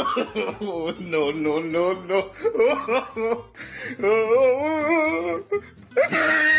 no, no, no, no.